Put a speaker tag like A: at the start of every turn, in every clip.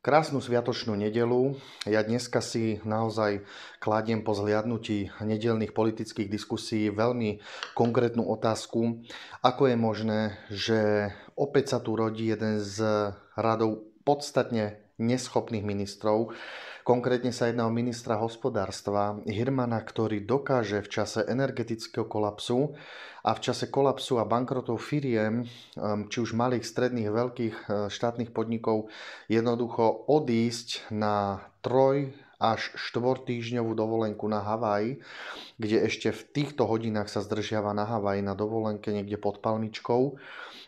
A: Krásnu sviatočnú nedelu. Ja dneska si naozaj kladiem po zhliadnutí nedelných politických diskusí veľmi konkrétnu otázku, ako je možné, že opäť sa tu rodí jeden z radov podstatne neschopných ministrov, Konkrétne sa jedná o ministra hospodárstva Hirmana, ktorý dokáže v čase energetického kolapsu a v čase kolapsu a bankrotov firiem, či už malých, stredných, veľkých e, štátnych podnikov, jednoducho odísť na troj až štvortýžňovú dovolenku na Havaji, kde ešte v týchto hodinách sa zdržiava na Havaji na dovolenke niekde pod palmičkou,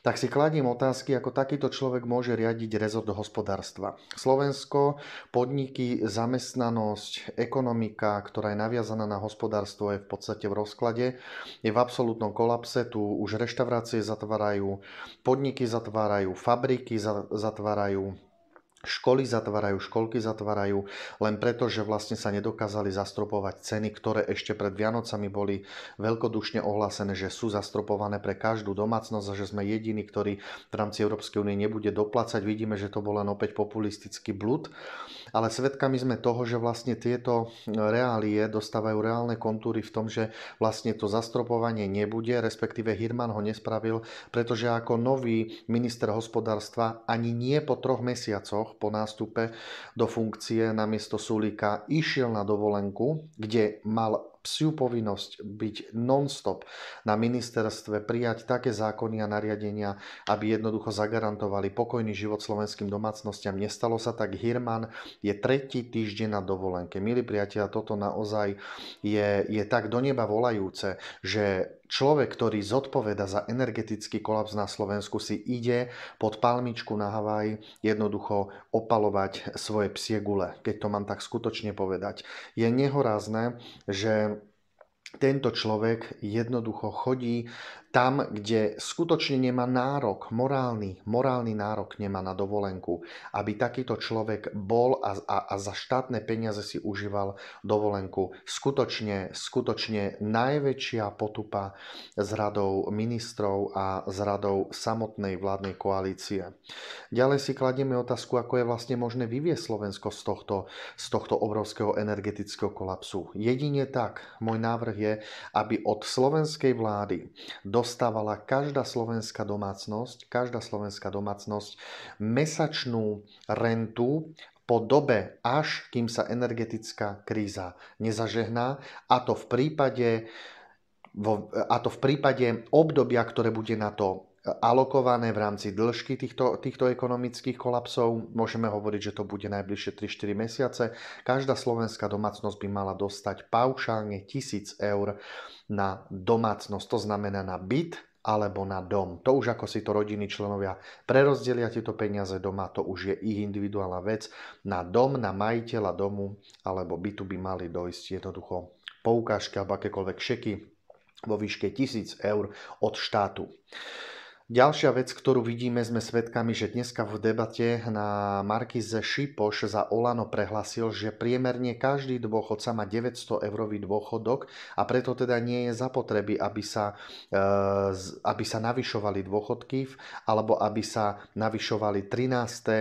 A: tak si kladím otázky, ako takýto človek môže riadiť rezort hospodárstva. Slovensko, podniky, zamestnanosť, ekonomika, ktorá je naviazaná na hospodárstvo, je v podstate v rozklade, je v absolútnom kolapse, tu už reštaurácie zatvárajú, podniky zatvárajú, fabriky zatvárajú, Školy zatvárajú, školky zatvárajú, len preto, že vlastne sa nedokázali zastropovať ceny, ktoré ešte pred Vianocami boli veľkodušne ohlásené, že sú zastropované pre každú domácnosť a že sme jediní, ktorý v rámci Európskej únie nebude doplacať. Vidíme, že to bol len opäť populistický blud, ale svedkami sme toho, že vlastne tieto reálie dostávajú reálne kontúry v tom, že vlastne to zastropovanie nebude, respektíve Hirman ho nespravil, pretože ako nový minister hospodárstva ani nie po troch mesiacoch rokoch po nástupe do funkcie namiesto Sulika išiel na dovolenku, kde mal psiu povinnosť byť non-stop na ministerstve, prijať také zákony a nariadenia, aby jednoducho zagarantovali pokojný život slovenským domácnostiam. Nestalo sa tak, Hirman je tretí týždeň na dovolenke. Milí priatelia, toto naozaj je, je tak do neba volajúce, že človek, ktorý zodpoveda za energetický kolaps na Slovensku, si ide pod palmičku na Havaj jednoducho opalovať svoje psie gule, keď to mám tak skutočne povedať. Je nehorázne, že tento človek jednoducho chodí tam, kde skutočne nemá nárok, morálny, morálny nárok nemá na dovolenku, aby takýto človek bol a, a, a za štátne peniaze si užíval dovolenku. Skutočne, skutočne najväčšia potupa s radou ministrov a s radou samotnej vládnej koalície. Ďalej si kladieme otázku, ako je vlastne možné vyvieť Slovensko z tohto, z tohto obrovského energetického kolapsu. Jedine tak, môj návrh je, aby od slovenskej vlády do dostávala každá slovenská domácnosť, každá slovenská domácnosť mesačnú rentu po dobe, až kým sa energetická kríza nezažehná, a to v prípade, a to v prípade obdobia, ktoré bude na to alokované v rámci dĺžky týchto, týchto ekonomických kolapsov. Môžeme hovoriť, že to bude najbližšie 3-4 mesiace. Každá slovenská domácnosť by mala dostať paušálne 1000 eur na domácnosť, to znamená na byt, alebo na dom. To už ako si to rodiny členovia prerozdelia tieto peniaze doma, to už je ich individuálna vec. Na dom, na majiteľa domu alebo bytu by mali dojsť jednoducho poukážky alebo akékoľvek šeky vo výške 1000 eur od štátu. Ďalšia vec, ktorú vidíme, sme svedkami, že dneska v debate na Markize Šipoš za Olano prehlasil, že priemerne každý dôchodca má 900 eurový dôchodok a preto teda nie je zapotreby, aby sa, e, aby sa navyšovali dôchodky alebo aby sa navyšovali 13. E,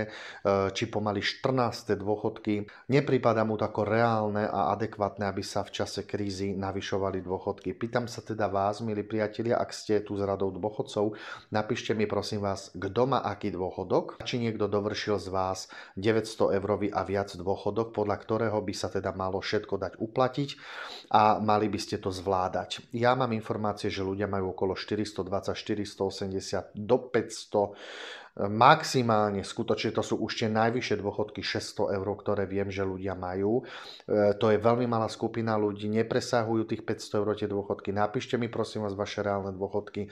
A: či pomaly 14. dôchodky. Nepripada mu to ako reálne a adekvátne, aby sa v čase krízy navyšovali dôchodky. Pýtam sa teda vás, milí priatelia, ak ste tu s radou dôchodcov, Napíšte mi prosím vás, kto má aký dôchodok, či niekto dovršil z vás 900 eurový a viac dôchodok, podľa ktorého by sa teda malo všetko dať uplatiť a mali by ste to zvládať. Ja mám informácie, že ľudia majú okolo 420, 480 do 500 maximálne, skutočne to sú už tie najvyššie dôchodky 600 eur, ktoré viem, že ľudia majú. E, to je veľmi malá skupina ľudí, nepresahujú tých 500 eur tie dôchodky. Napíšte mi prosím vás vaše reálne dôchodky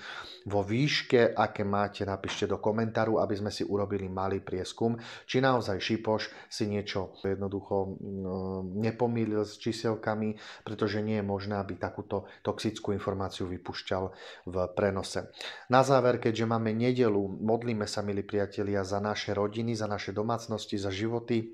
A: vo výške, aké máte, napíšte do komentáru, aby sme si urobili malý prieskum, či naozaj Šipoš si niečo jednoducho e, nepomýlil s číselkami, pretože nie je možné, aby takúto toxickú informáciu vypušťal v prenose. Na záver, keďže máme nedelu, modlíme sa milí priatelia, za naše rodiny, za naše domácnosti, za životy,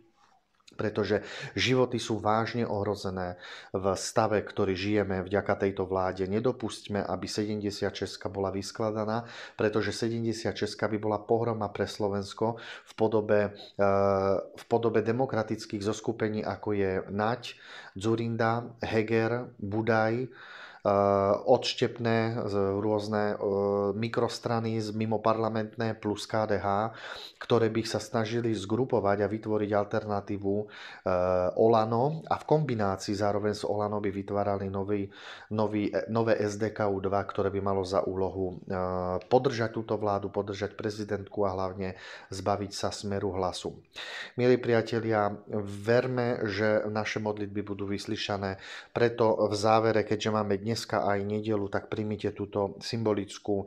A: pretože životy sú vážne ohrozené v stave, ktorý žijeme vďaka tejto vláde. Nedopustme, aby 76 bola vyskladaná, pretože 76 by bola pohroma pre Slovensko v podobe, eh, v podobe demokratických zoskupení, ako je Naď, Zurinda, Heger, Budaj, Eh, odštepné rôzne eh, mikrostrany z mimoparlamentné plus KDH, ktoré by sa snažili zgrupovať a vytvoriť alternatívu eh, Olano a v kombinácii zároveň s Olano by vytvárali nový, nový, nové SDKU2, ktoré by malo za úlohu podržať túto vládu, podržať prezidentku a hlavne zbaviť sa smeru hlasu. Milí priatelia, verme, že naše modlitby budú vyslyšané, preto v závere, keďže máme dnes dneska aj nedelu, tak príjmite túto symbolickú e,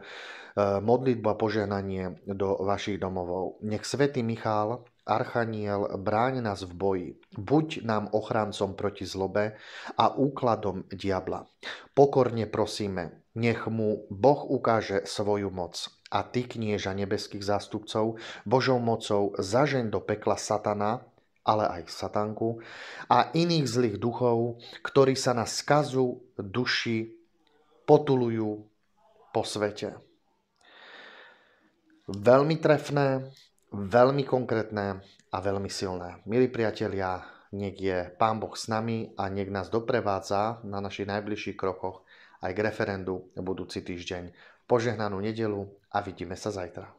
A: modlitbu a požehnanie do vašich domovov. Nech svätý Michal, Archaniel, bráň nás v boji. Buď nám ochrancom proti zlobe a úkladom diabla. Pokorne prosíme, nech mu Boh ukáže svoju moc a ty, knieža nebeských zástupcov, Božou mocou zažen do pekla satana ale aj satanku a iných zlých duchov, ktorí sa na skazu duši potulujú po svete. Veľmi trefné, veľmi konkrétne a veľmi silné. Milí priatelia, nech je Pán Boh s nami a nech nás doprevádza na našich najbližších krokoch aj k referendu budúci týždeň. Požehnanú nedelu a vidíme sa zajtra.